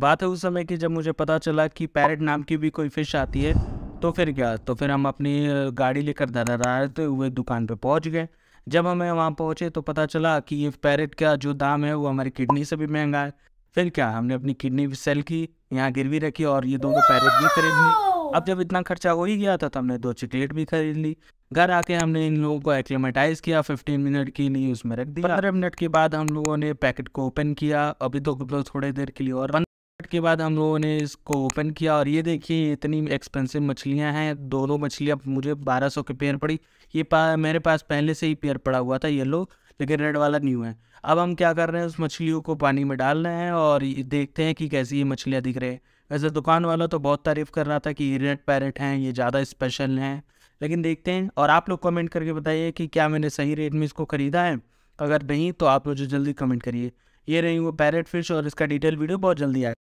बात है उस समय की जब मुझे पता चला कि पैरट नाम की भी कोई फ़िश आती है तो फिर क्या तो फिर हम अपनी गाड़ी लेकर धराते हुए दुकान पर पहुँच गए जब हमें वहाँ पहुँचे तो पता चला कि ये पैरेट का जो दाम है वो हमारी किडनी से भी महंगा है फिर क्या हमने अपनी किडनी भी सेल की यहाँ गिरवी रखी और ये दोनों पैरेट भी खरीद ली अब जब इतना खर्चा हो ही गया था तो हमने दो चॉकलेट भी खरीद ली घर आके हमने इन लोगों को एक्लेमेटाइज किया फिफ्टीन मिनट के लिए उसमें रख दिया पंद्रह मिनट के बाद हम लोगों ने पैकेट को ओपन किया अभी तो थोड़ी देर के लिए और के बाद हम लोगों ने इसको ओपन किया और ये देखिए इतनी एक्सपेंसिव मछलियाँ हैं दोनों मछलियाँ मुझे 1200 के पेयर पड़ी ये पा, मेरे पास पहले से ही पेयर पड़ा हुआ था येलो लेकिन रेड वाला न्यू है अब हम क्या कर रहे हैं उस मछलियों को पानी में डाल रहे हैं और देखते हैं कि कैसी ये मछलियाँ दिख रहे हैं वैसे दुकान वाला तो बहुत तारीफ़ कर रहा था कि ये रेड पैरेट हैं ये ज़्यादा स्पेशल हैं लेकिन देखते हैं और आप लोग कमेंट करके बताइए कि क्या मैंने सही रेट में इसको ख़रीदा है अगर नहीं तो आप मुझे जल्दी कमेंट करिए ये रही वो पैरेट फिश और इसका डिटेल वीडियो बहुत जल्दी आएगा